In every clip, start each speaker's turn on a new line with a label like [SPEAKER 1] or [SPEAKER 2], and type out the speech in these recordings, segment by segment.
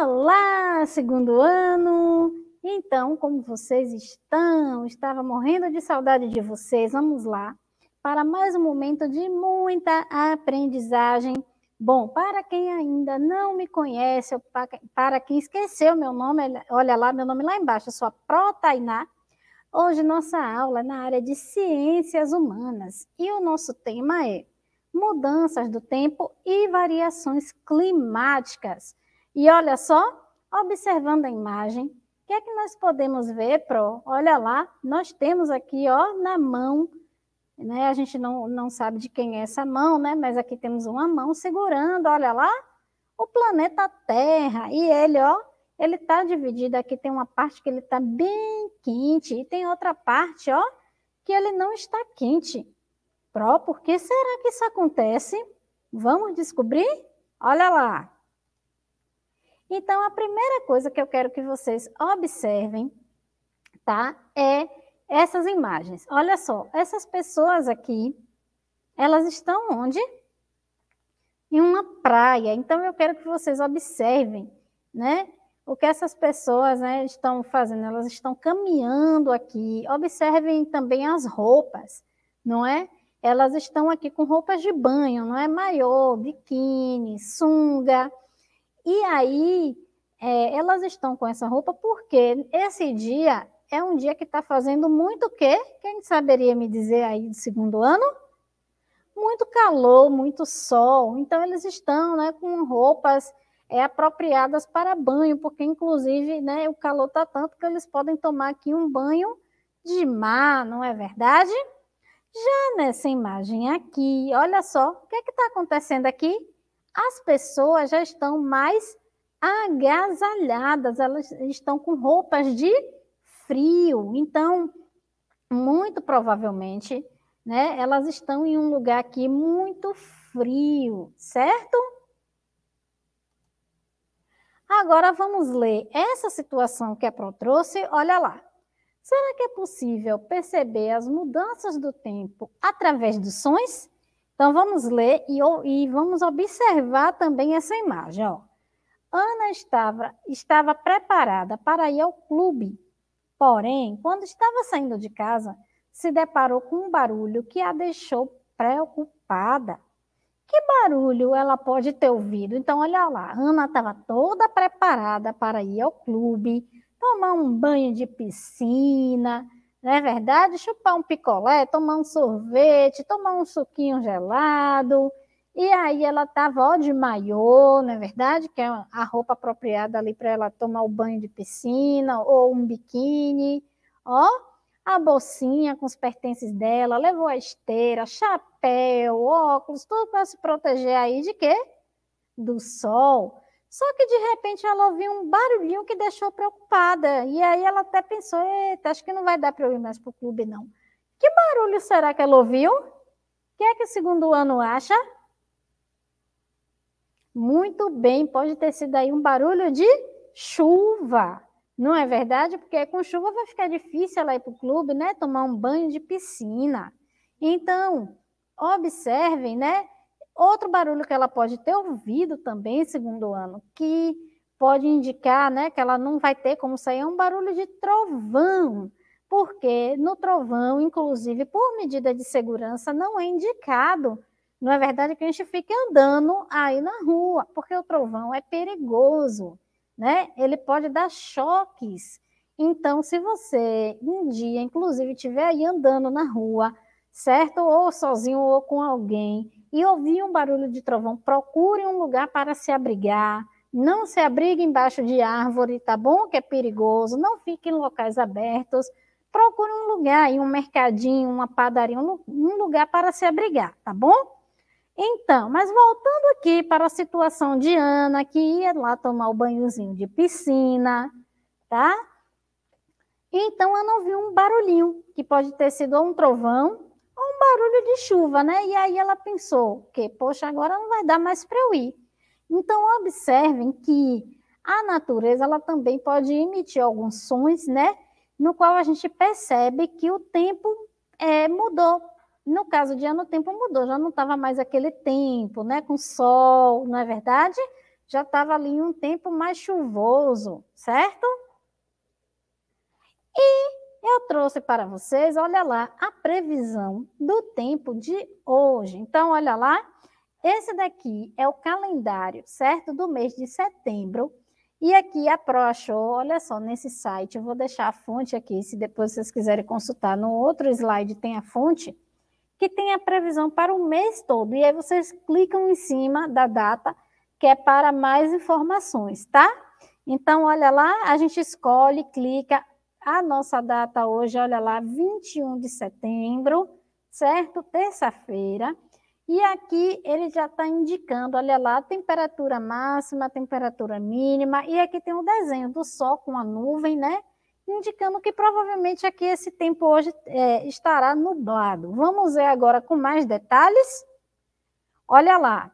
[SPEAKER 1] Olá, segundo ano! Então, como vocês estão? Estava morrendo de saudade de vocês. Vamos lá para mais um momento de muita aprendizagem. Bom, para quem ainda não me conhece, para quem esqueceu meu nome, olha lá, meu nome lá embaixo, eu sou a Pro Tainá. Hoje nossa aula é na área de ciências humanas e o nosso tema é mudanças do tempo e variações climáticas. E olha só, observando a imagem, o que é que nós podemos ver, Pro? Olha lá, nós temos aqui, ó, na mão, né? A gente não, não sabe de quem é essa mão, né? Mas aqui temos uma mão segurando, olha lá, o planeta Terra. E ele, ó, ele está dividido aqui, tem uma parte que ele está bem quente e tem outra parte, ó, que ele não está quente. Pro, por que será que isso acontece? Vamos descobrir? Olha lá. Então, a primeira coisa que eu quero que vocês observem, tá? É essas imagens. Olha só, essas pessoas aqui, elas estão onde? Em uma praia. Então, eu quero que vocês observem, né? O que essas pessoas né, estão fazendo? Elas estão caminhando aqui. Observem também as roupas, não é? Elas estão aqui com roupas de banho, não é? Maiô, biquíni, sunga, e aí, é, elas estão com essa roupa porque esse dia é um dia que está fazendo muito o quê? Quem saberia me dizer aí do segundo ano? Muito calor, muito sol. Então, eles estão né, com roupas é, apropriadas para banho, porque, inclusive, né, o calor está tanto que eles podem tomar aqui um banho de mar, não é verdade? Já nessa imagem aqui, olha só, o que é está acontecendo aqui? as pessoas já estão mais agasalhadas, elas estão com roupas de frio. Então, muito provavelmente, né, elas estão em um lugar aqui muito frio, certo? Agora vamos ler essa situação que a Pro trouxe, olha lá. Será que é possível perceber as mudanças do tempo através dos sons? Então, vamos ler e, e vamos observar também essa imagem. Ó. Ana estava, estava preparada para ir ao clube, porém, quando estava saindo de casa, se deparou com um barulho que a deixou preocupada. Que barulho ela pode ter ouvido? Então, olha lá, Ana estava toda preparada para ir ao clube, tomar um banho de piscina, não é verdade? Chupar um picolé, tomar um sorvete, tomar um suquinho gelado. E aí ela estava ó de maiô, não é verdade? Que é a roupa apropriada ali para ela tomar o banho de piscina ou um biquíni, ó. A bolsinha com os pertences dela, levou a esteira, chapéu, óculos, tudo para se proteger aí de quê? Do sol. Só que de repente ela ouviu um barulhinho que deixou preocupada. E aí ela até pensou: eita, acho que não vai dar para eu ir mais para o clube, não. Que barulho será que ela ouviu? O que é que o segundo ano acha? Muito bem, pode ter sido aí um barulho de chuva. Não é verdade? Porque com chuva vai ficar difícil ela ir para o clube, né? Tomar um banho de piscina. Então, observem, né? Outro barulho que ela pode ter ouvido também, segundo ano, que pode indicar né, que ela não vai ter como sair, é um barulho de trovão, porque no trovão, inclusive, por medida de segurança, não é indicado não é verdade que a gente fique andando aí na rua, porque o trovão é perigoso, né? Ele pode dar choques. Então, se você um dia, inclusive, estiver aí andando na rua certo? Ou sozinho ou com alguém, e ouvir um barulho de trovão, procure um lugar para se abrigar. Não se abrigue embaixo de árvore, tá bom? Que é perigoso. Não fique em locais abertos. Procure um lugar, um mercadinho, uma padaria, um lugar para se abrigar, tá bom? Então, mas voltando aqui para a situação de Ana, que ia lá tomar o banhozinho de piscina, tá? Então, Ana ouviu um barulhinho, que pode ter sido um trovão um barulho de chuva, né? E aí ela pensou que, poxa, agora não vai dar mais para eu ir. Então, observem que a natureza ela também pode emitir alguns sons, né? No qual a gente percebe que o tempo é, mudou. No caso de ano, o tempo mudou, já não estava mais aquele tempo, né? Com sol, não é verdade? Já estava ali um tempo mais chuvoso, certo? E eu trouxe para vocês, olha lá, a previsão do tempo de hoje. Então, olha lá, esse daqui é o calendário, certo? Do mês de setembro. E aqui a Pro achou, olha só, nesse site, eu vou deixar a fonte aqui, se depois vocês quiserem consultar no outro slide tem a fonte, que tem a previsão para o mês todo. E aí vocês clicam em cima da data, que é para mais informações, tá? Então, olha lá, a gente escolhe, clica, a nossa data hoje, olha lá, 21 de setembro, certo? Terça-feira. E aqui ele já está indicando, olha lá, temperatura máxima, temperatura mínima, e aqui tem um desenho do sol com a nuvem, né? Indicando que provavelmente aqui esse tempo hoje é, estará nublado. Vamos ver agora com mais detalhes? Olha lá,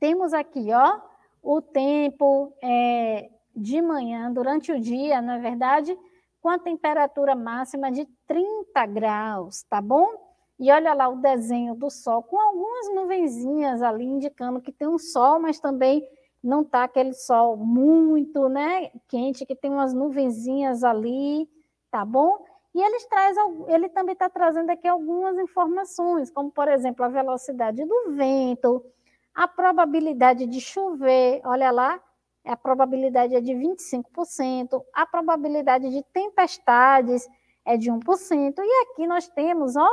[SPEAKER 1] temos aqui, ó, o tempo é, de manhã, durante o dia, não é verdade, com a temperatura máxima de 30 graus, tá bom? E olha lá o desenho do sol, com algumas nuvenzinhas ali indicando que tem um sol, mas também não tá aquele sol muito, né, quente, que tem umas nuvenzinhas ali, tá bom? E ele, traz, ele também está trazendo aqui algumas informações, como, por exemplo, a velocidade do vento, a probabilidade de chover, olha lá, é a probabilidade é de 25%, a probabilidade de tempestades é de 1%, e aqui nós temos, ó,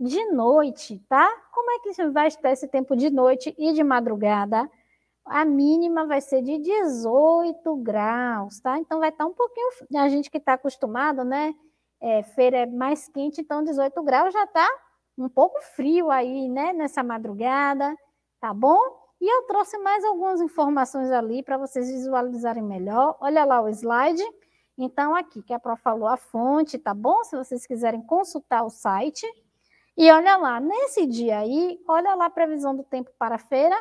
[SPEAKER 1] de noite, tá? Como é que vai estar esse tempo de noite e de madrugada? A mínima vai ser de 18 graus, tá? Então vai estar um pouquinho. A gente que está acostumado, né? É, feira é mais quente, então 18 graus já está um pouco frio aí, né? Nessa madrugada, tá bom? E eu trouxe mais algumas informações ali para vocês visualizarem melhor. Olha lá o slide. Então, aqui que a Pro falou a fonte, tá bom? Se vocês quiserem consultar o site. E olha lá, nesse dia aí, olha lá a previsão do tempo para a feira.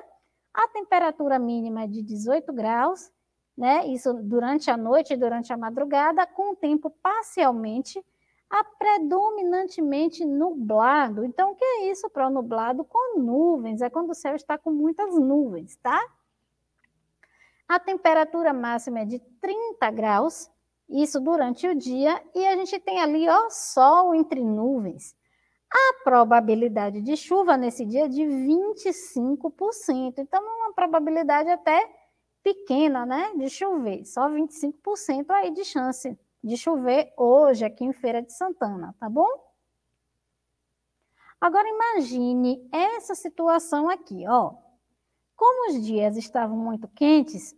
[SPEAKER 1] A temperatura mínima é de 18 graus, né? Isso durante a noite e durante a madrugada, com o tempo parcialmente a predominantemente nublado. Então, o que é isso para o nublado com nuvens? É quando o céu está com muitas nuvens, tá? A temperatura máxima é de 30 graus, isso durante o dia, e a gente tem ali, ó, sol entre nuvens. A probabilidade de chuva nesse dia é de 25%. Então, é uma probabilidade até pequena, né, de chover, só 25% aí de chance de chover hoje aqui em Feira de Santana, tá bom? Agora imagine essa situação aqui, ó. Como os dias estavam muito quentes,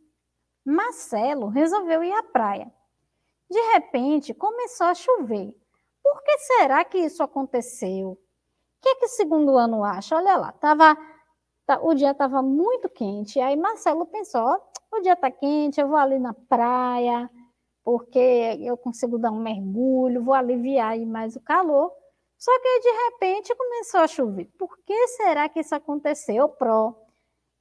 [SPEAKER 1] Marcelo resolveu ir à praia. De repente, começou a chover. Por que será que isso aconteceu? O que é que o segundo ano acha? Olha lá, tava, tá, o dia estava muito quente. Aí Marcelo pensou, ó, o dia está quente, eu vou ali na praia, porque eu consigo dar um mergulho, vou aliviar aí mais o calor. Só que aí, de repente começou a chover. Por que será que isso aconteceu, Pro?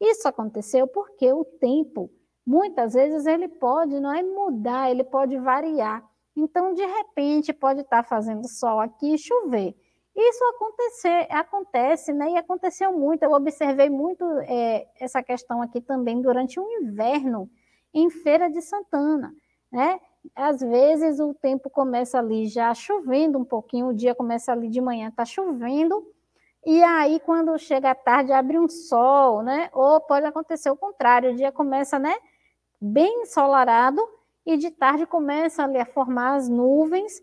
[SPEAKER 1] Isso aconteceu porque o tempo, muitas vezes, ele pode não é mudar, ele pode variar. Então, de repente, pode estar fazendo sol aqui e chover. Isso acontecer, acontece, né? E aconteceu muito. Eu observei muito é, essa questão aqui também durante o um inverno em Feira de Santana, né? às vezes o tempo começa ali já chovendo um pouquinho, o dia começa ali de manhã, tá chovendo, e aí quando chega tarde abre um sol, né? Ou pode acontecer o contrário, o dia começa, né, bem ensolarado e de tarde começa ali a formar as nuvens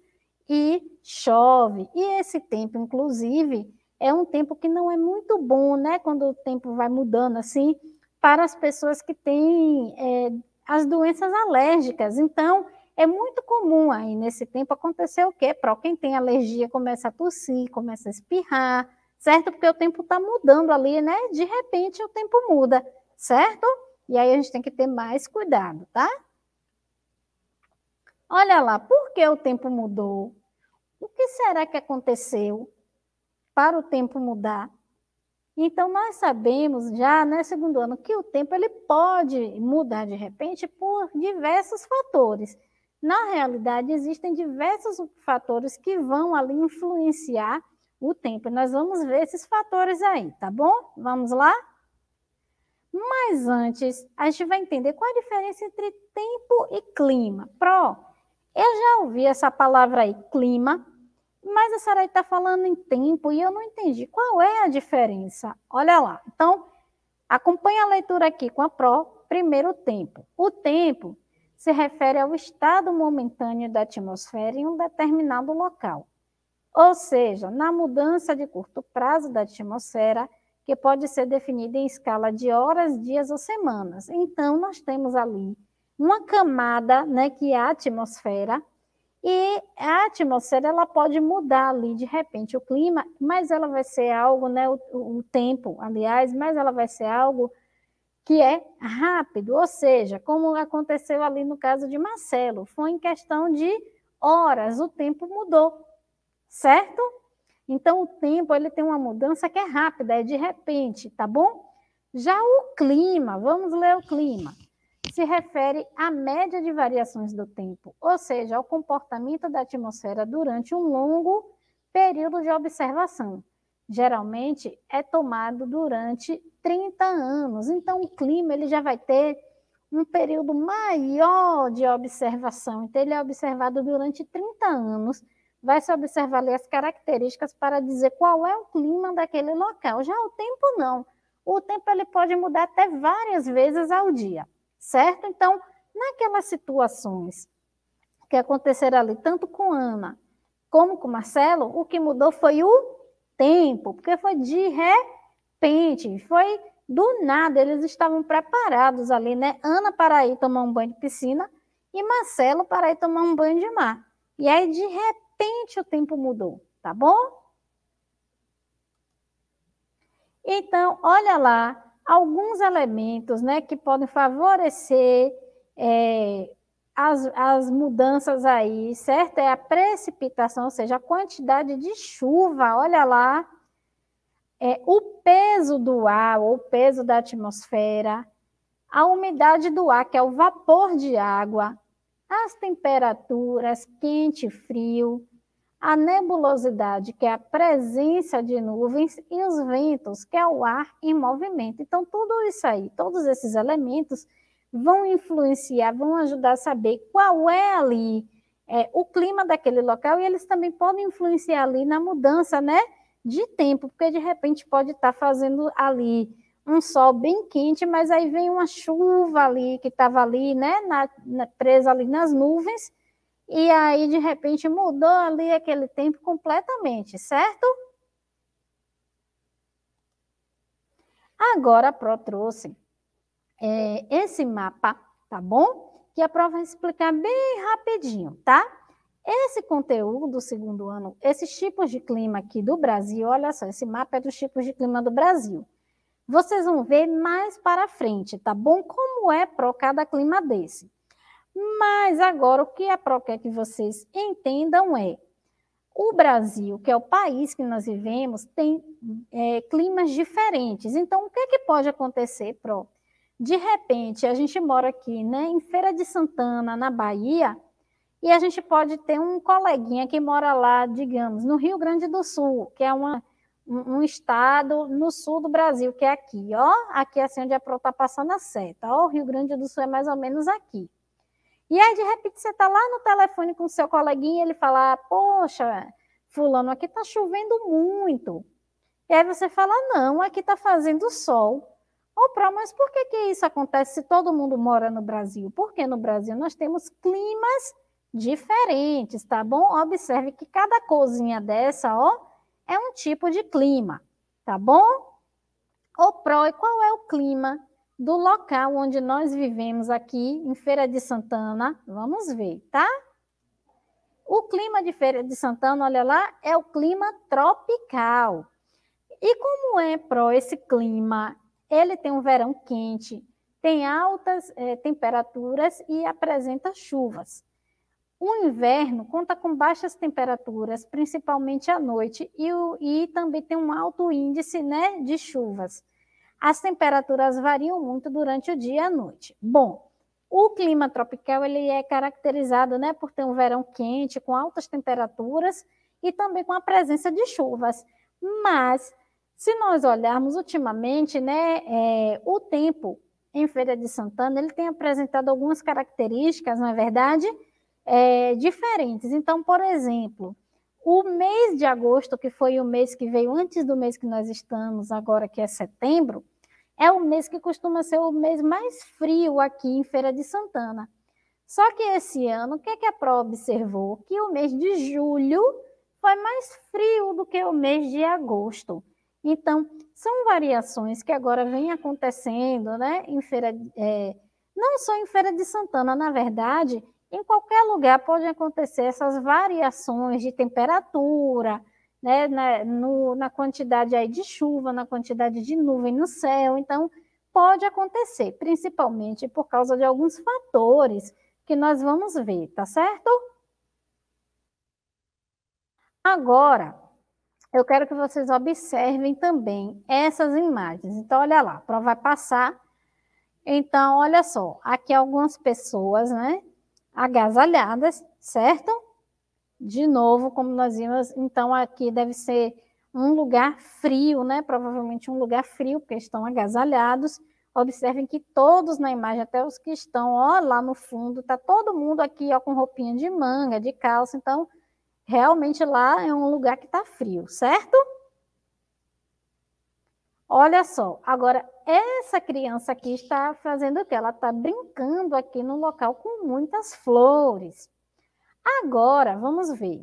[SPEAKER 1] e chove. E esse tempo, inclusive, é um tempo que não é muito bom, né? Quando o tempo vai mudando assim, para as pessoas que têm é, as doenças alérgicas. Então, é muito comum aí nesse tempo acontecer o quê? Para quem tem alergia começa a tossir, começa a espirrar, certo? Porque o tempo está mudando ali, né? De repente o tempo muda, certo? E aí a gente tem que ter mais cuidado, tá? Olha lá, por que o tempo mudou? O que será que aconteceu para o tempo mudar? Então, nós sabemos já, né, segundo ano, que o tempo ele pode mudar de repente por diversos fatores. Na realidade, existem diversos fatores que vão ali influenciar o tempo. Nós vamos ver esses fatores aí, tá bom? Vamos lá? Mas antes, a gente vai entender qual a diferença entre tempo e clima. Pro, eu já ouvi essa palavra aí, clima, mas a Sarai está falando em tempo e eu não entendi qual é a diferença. Olha lá. Então, acompanha a leitura aqui com a Pro. Primeiro, o tempo. O tempo se refere ao estado momentâneo da atmosfera em um determinado local. Ou seja, na mudança de curto prazo da atmosfera, que pode ser definida em escala de horas, dias ou semanas. Então, nós temos ali uma camada, né, que é a atmosfera, e a atmosfera ela pode mudar ali de repente o clima, mas ela vai ser algo, né, o, o tempo, aliás, mas ela vai ser algo que é rápido, ou seja, como aconteceu ali no caso de Marcelo, foi em questão de horas, o tempo mudou, certo? Então o tempo ele tem uma mudança que é rápida, é de repente, tá bom? Já o clima, vamos ler o clima, se refere à média de variações do tempo, ou seja, ao comportamento da atmosfera durante um longo período de observação. Geralmente é tomado durante 30 anos. Então, o clima ele já vai ter um período maior de observação. Então, ele é observado durante 30 anos. Vai se observar ali as características para dizer qual é o clima daquele local. Já o tempo, não. O tempo ele pode mudar até várias vezes ao dia, certo? Então, naquelas situações que aconteceram ali, tanto com Ana como com Marcelo, o que mudou foi o tempo, porque foi de ré repente, foi do nada, eles estavam preparados ali, né? Ana para ir tomar um banho de piscina e Marcelo para ir tomar um banho de mar. E aí, de repente, o tempo mudou, tá bom? Então, olha lá, alguns elementos né, que podem favorecer é, as, as mudanças aí, certo? É a precipitação, ou seja, a quantidade de chuva, olha lá é, o peso do ar, ou o peso da atmosfera, a umidade do ar, que é o vapor de água, as temperaturas, quente e frio, a nebulosidade, que é a presença de nuvens, e os ventos, que é o ar em movimento. Então, tudo isso aí, todos esses elementos vão influenciar, vão ajudar a saber qual é ali é, o clima daquele local, e eles também podem influenciar ali na mudança, né? de tempo, porque de repente pode estar tá fazendo ali um sol bem quente, mas aí vem uma chuva ali que estava ali, né, na, na, presa ali nas nuvens, e aí de repente mudou ali aquele tempo completamente, certo? Agora a Pro trouxe é, esse mapa, tá bom? Que a Pro vai explicar bem rapidinho, tá? Esse conteúdo do segundo ano, esses tipos de clima aqui do Brasil, olha só, esse mapa é dos tipos de clima do Brasil. Vocês vão ver mais para frente, tá bom? Como é pro cada clima desse. Mas agora o que a PRO quer que vocês entendam é o Brasil, que é o país que nós vivemos, tem é, climas diferentes. Então, o que, é que pode acontecer, PRO? De repente, a gente mora aqui né, em Feira de Santana, na Bahia, e a gente pode ter um coleguinha que mora lá, digamos, no Rio Grande do Sul, que é uma, um estado no sul do Brasil, que é aqui, ó. Aqui é assim onde a Pro está passando a seta. Ó, o Rio Grande do Sul é mais ou menos aqui. E aí, de repente, você está lá no telefone com o seu coleguinha e ele fala: Poxa, fulano, aqui está chovendo muito. E aí você fala: Não, aqui está fazendo sol. Ô, oh, Pro, mas por que, que isso acontece se todo mundo mora no Brasil? Porque no Brasil nós temos climas diferentes, tá bom? Observe que cada cozinha dessa, ó, é um tipo de clima, tá bom? O pro e qual é o clima do local onde nós vivemos aqui em Feira de Santana? Vamos ver, tá? O clima de Feira de Santana, olha lá, é o clima tropical. E como é PRO esse clima? Ele tem um verão quente, tem altas eh, temperaturas e apresenta chuvas. O inverno conta com baixas temperaturas, principalmente à noite, e, o, e também tem um alto índice né, de chuvas. As temperaturas variam muito durante o dia e a noite. Bom, o clima tropical ele é caracterizado né, por ter um verão quente, com altas temperaturas e também com a presença de chuvas. Mas, se nós olharmos ultimamente, né, é, o tempo em Feira de Santana ele tem apresentado algumas características, não é verdade? é, diferentes. Então, por exemplo, o mês de agosto, que foi o mês que veio antes do mês que nós estamos agora, que é setembro, é o mês que costuma ser o mês mais frio aqui em Feira de Santana. Só que esse ano, o que, é que a Pro observou? Que o mês de julho foi mais frio do que o mês de agosto. Então, são variações que agora vêm acontecendo, né? Em feira, é, não só em Feira de Santana, na verdade, em qualquer lugar pode acontecer essas variações de temperatura, né, na, no, na quantidade aí de chuva, na quantidade de nuvem no céu. Então, pode acontecer, principalmente por causa de alguns fatores que nós vamos ver, tá certo? Agora, eu quero que vocês observem também essas imagens. Então, olha lá, a prova vai passar. Então, olha só, aqui algumas pessoas, né? agasalhadas, certo? De novo, como nós vimos, então aqui deve ser um lugar frio, né? Provavelmente um lugar frio, porque estão agasalhados. Observem que todos na imagem, até os que estão ó, lá no fundo, tá todo mundo aqui ó, com roupinha de manga, de calça. Então, realmente lá é um lugar que está frio, certo? Olha só, agora essa criança aqui está fazendo o quê? Ela está brincando aqui no local com muitas flores. Agora, vamos ver.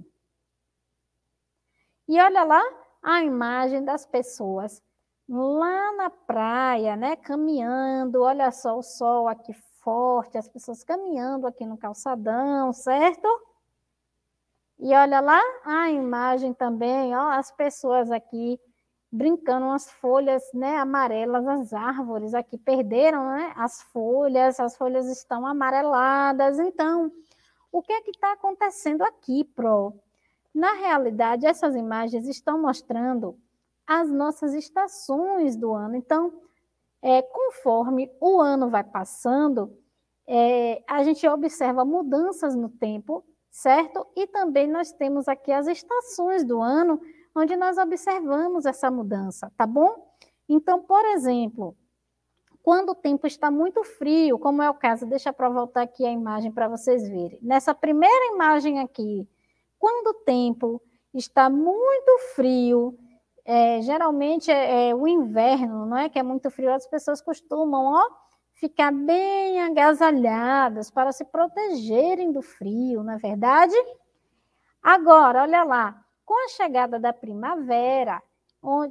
[SPEAKER 1] E olha lá a imagem das pessoas lá na praia, né? Caminhando, olha só o sol aqui forte, as pessoas caminhando aqui no calçadão, certo? E olha lá a imagem também, ó, as pessoas aqui brincando as folhas né, amarelas, as árvores aqui perderam né, as folhas, as folhas estão amareladas. Então, o que é que está acontecendo aqui, Pro? Na realidade, essas imagens estão mostrando as nossas estações do ano. Então, é, conforme o ano vai passando, é, a gente observa mudanças no tempo, certo? E também nós temos aqui as estações do ano onde nós observamos essa mudança, tá bom? Então, por exemplo, quando o tempo está muito frio, como é o caso, deixa para voltar aqui a imagem para vocês verem. Nessa primeira imagem aqui, quando o tempo está muito frio, é, geralmente é, é, o inverno, não é? Que é muito frio, as pessoas costumam, ó, ficar bem agasalhadas para se protegerem do frio, não é verdade? Agora, olha lá, com a chegada da primavera,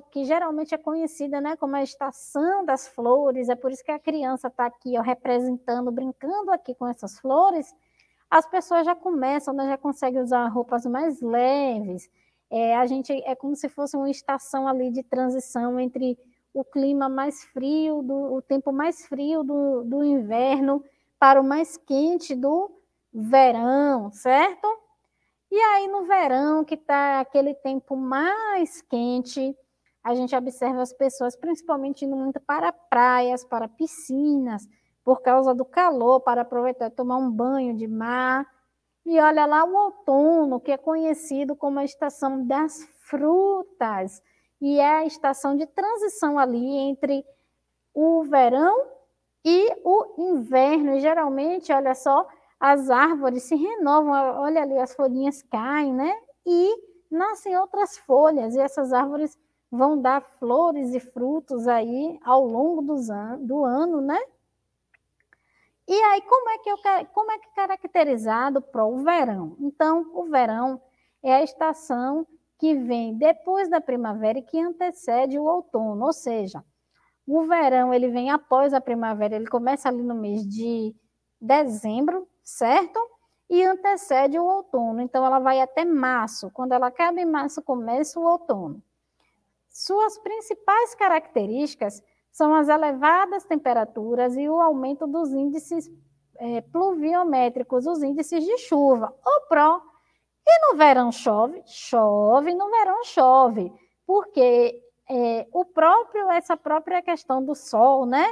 [SPEAKER 1] que geralmente é conhecida né, como a estação das flores, é por isso que a criança está aqui ó, representando, brincando aqui com essas flores, as pessoas já começam, né, já conseguem usar roupas mais leves. É, a gente é como se fosse uma estação ali de transição entre o clima mais frio, do, o tempo mais frio do, do inverno para o mais quente do verão, certo? E aí, no verão, que está aquele tempo mais quente, a gente observa as pessoas, principalmente indo muito para praias, para piscinas, por causa do calor, para aproveitar tomar um banho de mar. E olha lá o outono, que é conhecido como a estação das frutas, e é a estação de transição ali entre o verão e o inverno. E geralmente, olha só, as árvores se renovam, olha ali, as folhinhas caem, né? E nascem outras folhas, e essas árvores vão dar flores e frutos aí ao longo dos an do ano, né? E aí, como é que, eu, como é, que é caracterizado para o verão? Então, o verão é a estação que vem depois da primavera e que antecede o outono, ou seja, o verão ele vem após a primavera, ele começa ali no mês de dezembro, certo? E antecede o outono, então ela vai até março. Quando ela acaba em março, começa o outono. Suas principais características são as elevadas temperaturas e o aumento dos índices é, pluviométricos, os índices de chuva, o PRO. E no verão chove? Chove, no verão chove, porque é, o próprio, essa própria questão do sol, né?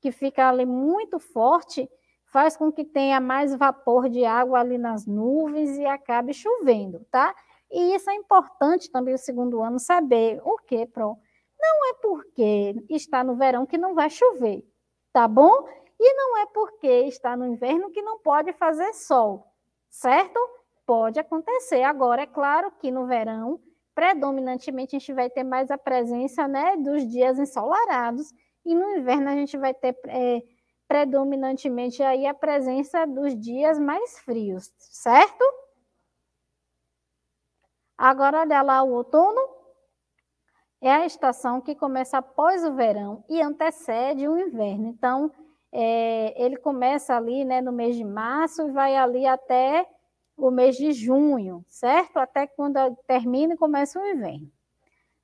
[SPEAKER 1] Que fica ali muito forte, faz com que tenha mais vapor de água ali nas nuvens e acabe chovendo, tá? E isso é importante também o segundo ano saber o que, Pronto. Não é porque está no verão que não vai chover, tá bom? E não é porque está no inverno que não pode fazer sol, certo? Pode acontecer. Agora, é claro que no verão, predominantemente, a gente vai ter mais a presença né, dos dias ensolarados, e no inverno a gente vai ter. É, predominantemente aí a presença dos dias mais frios, certo? Agora olha lá o outono, é a estação que começa após o verão e antecede o inverno. Então, é, ele começa ali né, no mês de março e vai ali até o mês de junho, certo? Até quando termina e começa o inverno.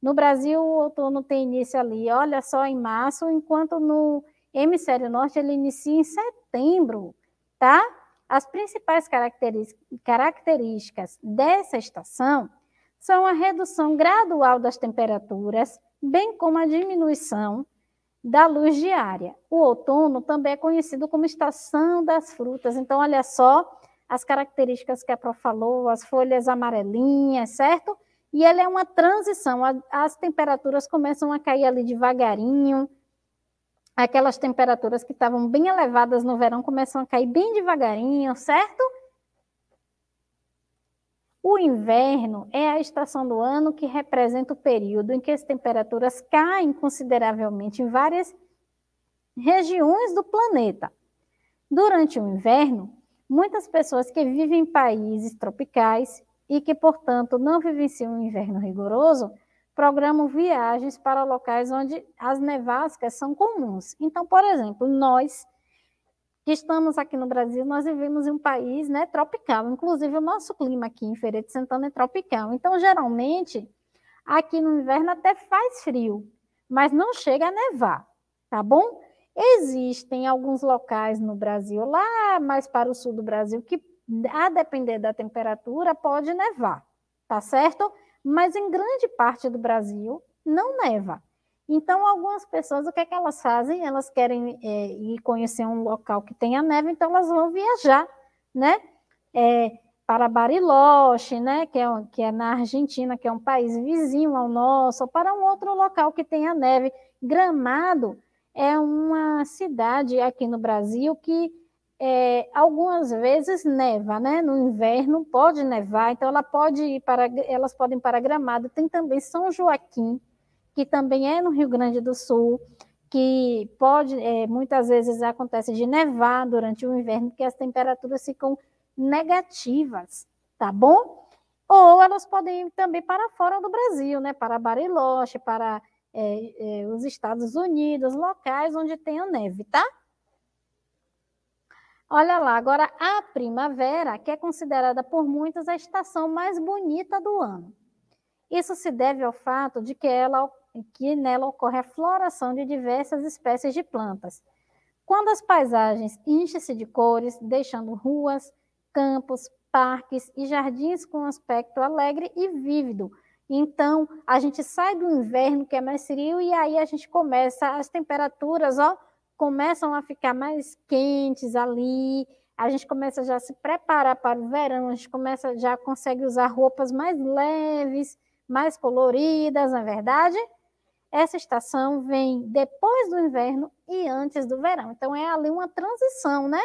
[SPEAKER 1] No Brasil, o outono tem início ali, olha só, em março, enquanto no hemisfério norte, ele inicia em setembro, tá? As principais características dessa estação são a redução gradual das temperaturas, bem como a diminuição da luz diária. O outono também é conhecido como estação das frutas. Então, olha só as características que a Pro falou, as folhas amarelinhas, certo? E ela é uma transição, as temperaturas começam a cair ali devagarinho, aquelas temperaturas que estavam bem elevadas no verão começam a cair bem devagarinho, certo? O inverno é a estação do ano que representa o período em que as temperaturas caem consideravelmente em várias regiões do planeta. Durante o inverno, muitas pessoas que vivem em países tropicais e que, portanto, não vivenciam um inverno rigoroso Programo viagens para locais onde as nevascas são comuns. Então, por exemplo, nós que estamos aqui no Brasil, nós vivemos em um país né, tropical. Inclusive, o nosso clima aqui em Feira de Santana é tropical. Então, geralmente, aqui no inverno até faz frio, mas não chega a nevar, tá bom? Existem alguns locais no Brasil, lá mais para o sul do Brasil, que, a depender da temperatura, pode nevar, tá certo? mas em grande parte do Brasil não neva. Então, algumas pessoas, o que é que elas fazem? Elas querem é, ir conhecer um local que tenha neve, então elas vão viajar, né? É, para Bariloche, né? Que é, que é na Argentina, que é um país vizinho ao nosso, ou para um outro local que tenha neve. Gramado é uma cidade aqui no Brasil que é, algumas vezes neva, né? No inverno pode nevar, então ela pode ir para, elas podem ir para Gramado. Tem também São Joaquim, que também é no Rio Grande do Sul, que pode, é, muitas vezes acontece de nevar durante o inverno, que as temperaturas ficam negativas, tá bom? Ou elas podem ir também para fora do Brasil, né? Para Bariloche, para é, é os Estados Unidos, locais onde a neve, tá? Olha lá, agora a primavera, que é considerada por muitos a estação mais bonita do ano. Isso se deve ao fato de que, ela, que nela ocorre a floração de diversas espécies de plantas. Quando as paisagens enchem-se de cores, deixando ruas, campos, parques e jardins com aspecto alegre e vívido. Então, a gente sai do inverno, que é mais frio, e aí a gente começa as temperaturas, ó, começam a ficar mais quentes ali, a gente começa já a se preparar para o verão, a gente começa já consegue usar roupas mais leves, mais coloridas, na é verdade. Essa estação vem depois do inverno e antes do verão. Então é ali uma transição, né?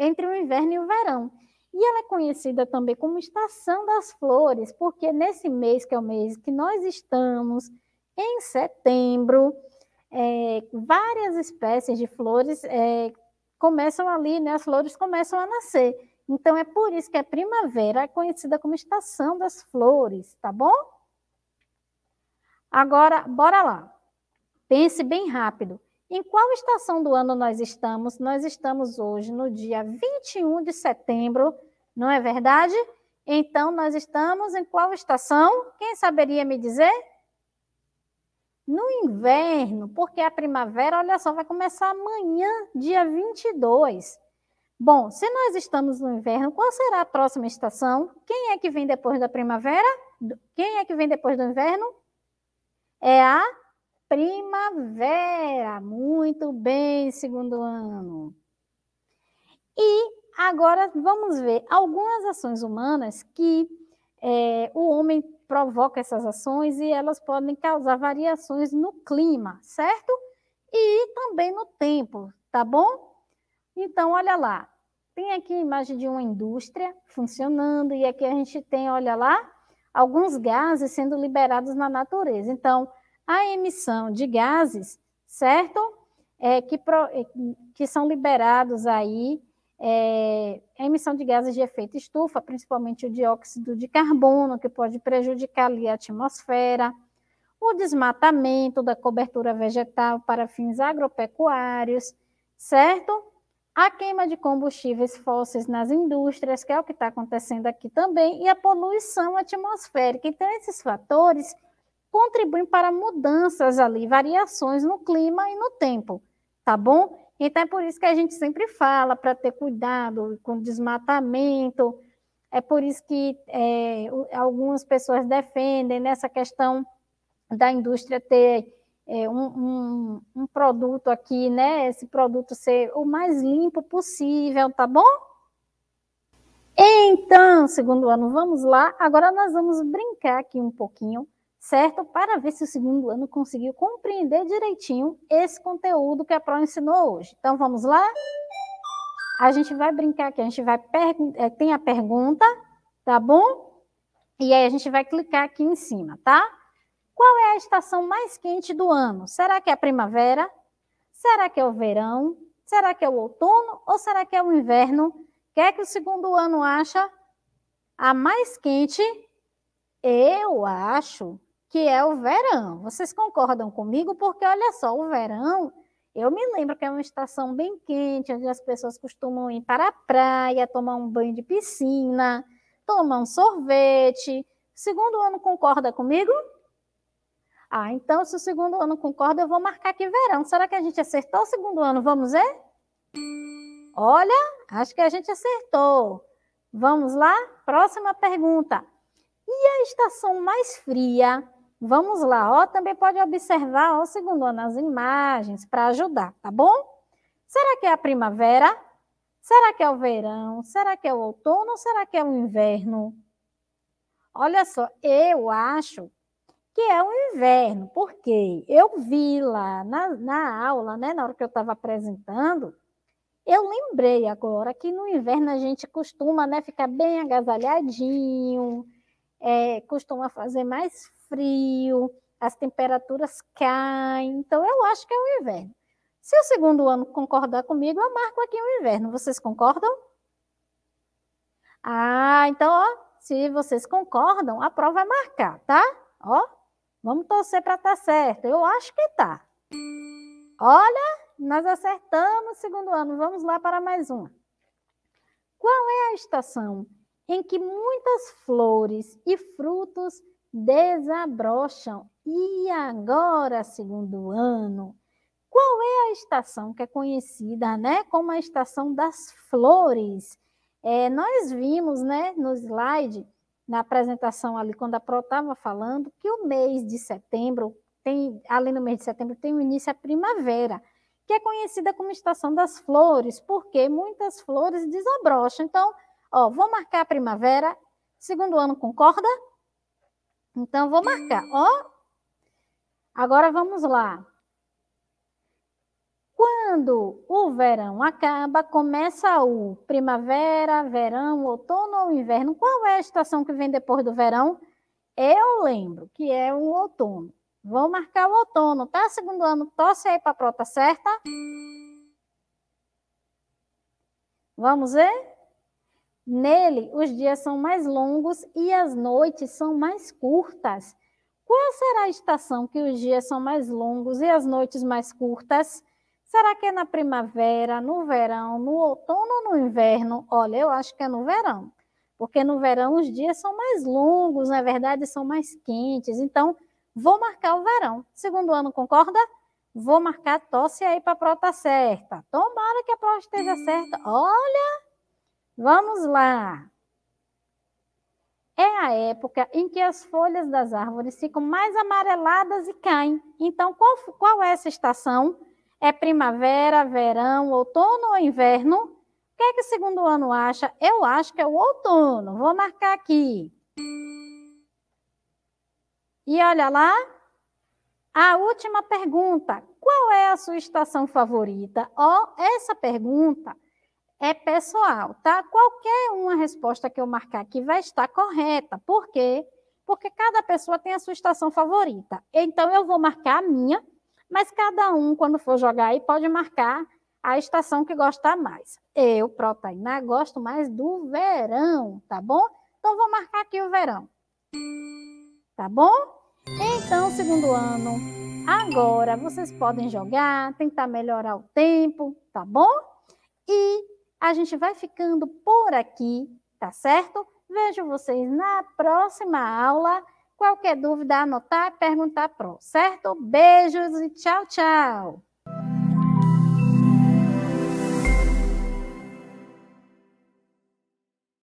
[SPEAKER 1] Entre o inverno e o verão. E ela é conhecida também como estação das flores, porque nesse mês que é o mês que nós estamos, em setembro, é, várias espécies de flores é, começam ali, né? As flores começam a nascer. Então, é por isso que a primavera é conhecida como estação das flores, tá bom? Agora, bora lá. Pense bem rápido. Em qual estação do ano nós estamos? Nós estamos hoje no dia 21 de setembro, não é verdade? Então, nós estamos em qual estação? Quem saberia me dizer? No inverno, porque a primavera, olha só, vai começar amanhã, dia 22. Bom, se nós estamos no inverno, qual será a próxima estação? Quem é que vem depois da primavera? Quem é que vem depois do inverno? É a primavera. Muito bem, segundo ano. E agora vamos ver algumas ações humanas que é, o homem provoca essas ações e elas podem causar variações no clima, certo? E também no tempo, tá bom? Então, olha lá. Tem aqui a imagem de uma indústria funcionando e aqui a gente tem, olha lá, alguns gases sendo liberados na natureza. Então, a emissão de gases, certo? É, que, pro, é, que são liberados aí é, a emissão de gases de efeito estufa, principalmente o dióxido de carbono, que pode prejudicar ali a atmosfera, o desmatamento da cobertura vegetal para fins agropecuários, certo? A queima de combustíveis fósseis nas indústrias, que é o que está acontecendo aqui também, e a poluição atmosférica. Então, esses fatores contribuem para mudanças ali, variações no clima e no tempo, tá bom? Então, é por isso que a gente sempre fala para ter cuidado com desmatamento, é por isso que é, algumas pessoas defendem nessa questão da indústria ter é, um, um, um, produto aqui, né? Esse produto ser o mais limpo possível, tá bom? Então, segundo ano, vamos lá. Agora nós vamos brincar aqui um pouquinho certo? Para ver se o segundo ano conseguiu compreender direitinho esse conteúdo que a Pro ensinou hoje. Então, vamos lá? A gente vai brincar aqui, a gente vai é, tem a pergunta, tá bom? E aí a gente vai clicar aqui em cima, tá? Qual é a estação mais quente do ano? Será que é a primavera? Será que é o verão? Será que é o outono ou será que é o inverno? O que é que o segundo ano acha? A mais quente, eu acho que é o verão. Vocês concordam comigo? Porque olha só, o verão, eu me lembro que é uma estação bem quente, onde as pessoas costumam ir para a praia, tomar um banho de piscina, tomar um sorvete. Segundo ano concorda comigo? Ah, então se o segundo ano concorda, eu vou marcar aqui verão. Será que a gente acertou o segundo ano? Vamos ver? Olha, acho que a gente acertou. Vamos lá? Próxima pergunta. E a estação mais fria Vamos lá, ó, também pode observar, ó, segundo nas imagens, para ajudar, tá bom? Será que é a primavera? Será que é o verão? Será que é o outono? Ou será que é o inverno? Olha só, eu acho que é o inverno, porque eu vi lá na, na aula, né, na hora que eu estava apresentando, eu lembrei agora que no inverno a gente costuma né, ficar bem agasalhadinho, é, costuma fazer mais frio, as temperaturas caem. Então, eu acho que é o inverno. Se o segundo ano concordar comigo, eu marco aqui o inverno. Vocês concordam? Ah, então, ó, se vocês concordam, a prova é marcar, tá? Ó, vamos torcer para estar tá certo. Eu acho que tá. Olha, nós acertamos segundo ano. Vamos lá para mais uma. Qual é a estação em que muitas flores e frutos desabrocham. E agora, segundo ano, qual é a estação que é conhecida né, como a estação das flores? É, nós vimos né, no slide, na apresentação ali, quando a Pro estava falando, que o mês de setembro, tem, além do mês de setembro, tem o início a primavera, que é conhecida como estação das flores, porque muitas flores desabrocham. Então, ó, vou marcar a primavera, segundo ano concorda? Então, vou marcar. Ó, agora vamos lá. Quando o verão acaba, começa o primavera, verão, outono ou inverno. Qual é a estação que vem depois do verão? Eu lembro que é o outono. Vou marcar o outono, tá? Segundo ano, torce aí para a prota certa. Vamos ver? Nele, os dias são mais longos e as noites são mais curtas. Qual será a estação que os dias são mais longos e as noites mais curtas? Será que é na primavera, no verão, no outono ou no inverno? Olha, eu acho que é no verão, porque no verão os dias são mais longos, na verdade, são mais quentes. Então, vou marcar o verão. Segundo ano, concorda? Vou marcar, tosse aí para a prota tá certa. Tomara que a prova esteja certa. Olha! Vamos lá! É a época em que as folhas das árvores ficam mais amareladas e caem. Então, qual, qual é essa estação? É primavera, verão, outono ou inverno? O que é que o segundo ano acha? Eu acho que é o outono. Vou marcar aqui. E olha lá. A última pergunta. Qual é a sua estação favorita? Ó, oh, essa pergunta é pessoal, tá? Qualquer uma resposta que eu marcar aqui vai estar correta. Por quê? Porque cada pessoa tem a sua estação favorita. Então, eu vou marcar a minha, mas cada um, quando for jogar aí, pode marcar a estação que gosta mais. Eu, proteína, gosto mais do verão, tá bom? Então, vou marcar aqui o verão. Tá bom? Então, segundo ano, agora vocês podem jogar, tentar melhorar o tempo, tá bom? E a gente vai ficando por aqui, tá certo? Vejo vocês na próxima aula. Qualquer dúvida, anotar, perguntar pro, certo? Beijos e tchau, tchau!